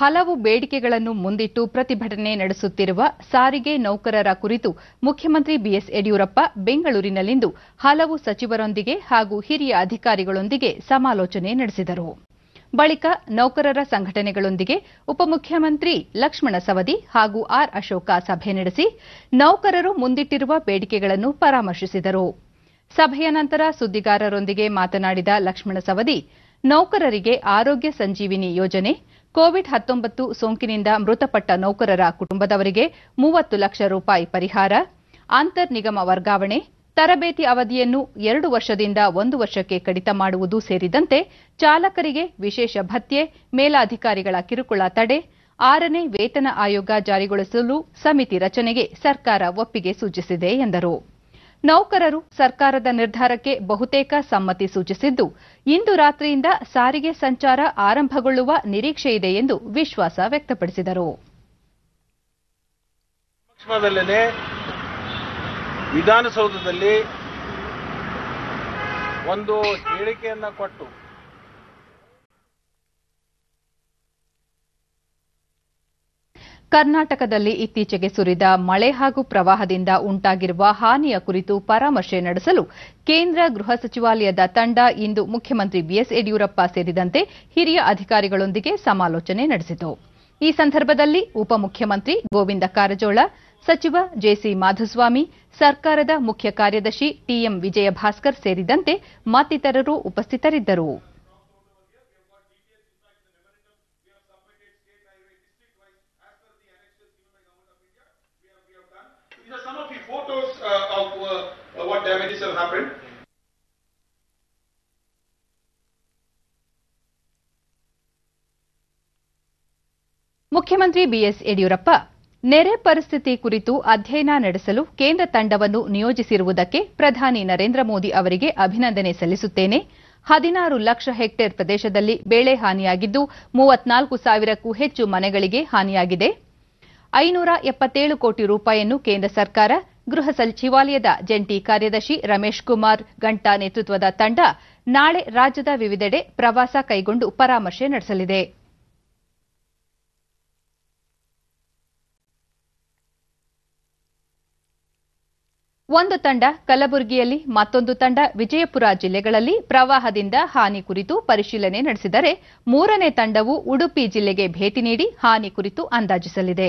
ಹಲವು ಬೇಡಿಕೆಗಳನ್ನು ಮುಂದಿಟ್ಟು ಪ್ರತಿಭಟನೆ ನಡೆಸುತ್ತಿರುವ ಸಾರಿಗೆ ನೌಕರರ ಕುರಿತು ಮುಖ್ಯಮಂತ್ರಿ ಬಿಎಸ್ ಯಡಿಯೂರಪ್ಪ ಬೆಂಗಳೂರಿನಲ್ಲಿಂದು ಹಲವು ಸಚಿವರೊಂದಿಗೆ ಹಾಗೂ ಹಿರಿಯ ಅಧಿಕಾರಿಗಳೊಂದಿಗೆ ಸಮಾಲೋಚನೆ ನಡೆಸಿದರು ಬಳಿಕ ನೌಕರರ ಸಂಘಟನೆಗಳೊಂದಿಗೆ ಉಪಮುಖ್ಯಮಂತ್ರಿ ಲಕ್ಷ್ಮಣ ಸವದಿ ಹಾಗೂ ಆರ್ ಅಶೋಕ ಸಭೆ ನಡೆಸಿ ನೌಕರರು ಮುಂದಿಟ್ಟಿರುವ ಬೇಡಿಕೆಗಳನ್ನು ಪರಾಮರ್ಶಿಸಿದರು ಸಭೆಯ ನಂತರ ಸುದ್ದಿಗಾರರೊಂದಿಗೆ ಮಾತನಾಡಿದ ಲಕ್ಷ್ಮಣ ಸವದಿ ನೌಕರರಿಗೆ ಆರೋಗ್ಯ ಸಂಜೀವಿನಿ ಯೋಜನೆ ಕೋವಿಡ್ ಹತ್ತೊಂಬತ್ತು ಸೋಂಕಿನಿಂದ ಮೃತಪಟ್ಟ ನೌಕರರ ಕುಟುಂಬದವರಿಗೆ ಮೂವತ್ತು ಲಕ್ಷ ರೂಪಾಯಿ ಪರಿಹಾರ ಅಂತರ್ ನಿಗಮ ವರ್ಗಾವಣೆ ತರಬೇತಿ ಅವಧಿಯನ್ನು ಎರಡು ವರ್ಷದಿಂದ ಒಂದು ವರ್ಷಕ್ಕೆ ಕಡಿತ ಮಾಡುವುದು ಸೇರಿದಂತೆ ಚಾಲಕರಿಗೆ ವಿಶೇಷ ಭತ್ಯೆ ಮೇಲಾಧಿಕಾರಿಗಳ ಕಿರುಕುಳ ತಡೆ ಆರನೇ ವೇತನ ಆಯೋಗ ಜಾರಿಗೊಳಿಸಲು ಸಮಿತಿ ರಚನೆಗೆ ಸರ್ಕಾರ ಒಪ್ಪಿಗೆ ಸೂಚಿಸಿದೆ ಎಂದರು ನೌಕರರು ಸರ್ಕಾರದ ನಿರ್ಧಾರಕ್ಕೆ ಬಹುತೇಕ ಸಮ್ಮತಿ ಸೂಚಿಸಿದ್ದು ಇಂದು ರಾತ್ರಿಯಿಂದ ಸಾರಿಗೆ ಸಂಚಾರ ಆರಂಭಗೊಳ್ಳುವ ನಿರೀಕ್ಷೆಯಿದೆ ಎಂದು ವಿಶ್ವಾಸ ವ್ಯಕ್ತಪಡಿಸಿದರು ವಿಧಾನಸೌಧದಲ್ಲಿ ಒಂದು ಹೇಳಿಕೆಯನ್ನು ಕೊಟ್ಟು ಕರ್ನಾಟಕದಲ್ಲಿ ಇತ್ತೀಚೆಗೆ ಸುರಿದ ಮಳೆ ಹಾಗೂ ಪ್ರವಾಹದಿಂದ ಉಂಟಾಗಿರುವ ಹಾನಿಯ ಕುರಿತು ಪರಾಮರ್ಶೆ ನಡೆಸಲು ಕೇಂದ್ರ ಗೃಹ ಸಚಿವಾಲಯದ ತಂಡ ಇಂದು ಮುಖ್ಯಮಂತ್ರಿ ಬಿಎಸ್ ಯಡಿಯೂರಪ್ಪ ಸೇರಿದಂತೆ ಹಿರಿಯ ಅಧಿಕಾರಿಗಳೊಂದಿಗೆ ಸಮಾಲೋಚನೆ ನಡೆಸಿತು ಈ ಸಂದರ್ಭದಲ್ಲಿ ಉಪಮುಖ್ಯಮಂತ್ರಿ ಗೋವಿಂದ ಕಾರಜೋಳ ಸಚಿವ ಜೆಸಿ ಮಾಧುಸ್ವಾಮಿ ಸರ್ಕಾರದ ಮುಖ್ಯ ಕಾರ್ಯದರ್ಶಿ ಟಿಎಂ ವಿಜಯಭಾಸ್ಕರ್ ಸೇರಿದಂತೆ ಮತ್ತಿತರರು ಉಪಸ್ಥಿತರಿದ್ದರು These are some of the photos uh, of uh, what damages have happened. ಮುಖ್ಯಮಂತ್ರಿ ಬಿಎಸ್ ಯಡಿಯೂರಪ್ಪ ನೆರೆ ಪರಿಸ್ಥಿತಿ ಕುರಿತು ಅಧ್ಯಯನ ನಡೆಸಲು ಕೇಂದ್ರ ತಂಡವನ್ನು ನಿಯೋಜಿಸಿರುವುದಕ್ಕೆ ಪ್ರಧಾನಿ ನರೇಂದ್ರ ಮೋದಿ ಅವರಿಗೆ ಅಭಿನಂದನೆ ಸಲ್ಲಿಸುತ್ತೇನೆ ಹದಿನಾರು ಲಕ್ಷ ಹೆಕ್ಟೇರ್ ಪ್ರದೇಶದಲ್ಲಿ ಬೆಳೆ ಹಾನಿಯಾಗಿದ್ದು ಮೂವತ್ನಾಲ್ಕು ಸಾವಿರಕ್ಕೂ ಹೆಚ್ಚು ಮನೆಗಳಿಗೆ ಹಾನಿಯಾಗಿದೆ ಐನೂರ ಎಪ್ಪತ್ತೇಳು ಕೋಟಿ ರೂಪಾಯಿಯನ್ನು ಕೇಂದ್ರ ಸರ್ಕಾರ ಗೃಹ ಸಚಿವಾಲಯದ ಜಂಟಿ ಕಾರ್ಯದರ್ಶಿ ರಮೇಶ್ ಕುಮಾರ್ ಗಂಟಾ ನೇತೃತ್ವದ ತಂಡ ನಾಳೆ ರಾಜ್ಯದ ವಿವಿಧೆಡೆ ಪ್ರವಾಸ ಕೈಗೊಂಡು ಪರಾಮರ್ಶೆ ನಡೆಸಲಿದೆ ಒಂದು ತಂಡ ಕಲಬುರಗಿಯಲ್ಲಿ ಮತ್ತೊಂದು ತಂಡ ವಿಜಯಪುರ ಜಿಲ್ಲೆಗಳಲ್ಲಿ ಪ್ರವಾಹದಿಂದ ಹಾನಿ ಕುರಿತು ಪರಿಶೀಲನೆ ನಡೆಸಿದರೆ ಮೂರನೇ ತಂಡವು ಉಡುಪಿ ಜಿಲ್ಲೆಗೆ ಭೇಟಿ ನೀಡಿ ಹಾನಿ ಕುರಿತು ಅಂದಾಜಿಸಲಿದೆ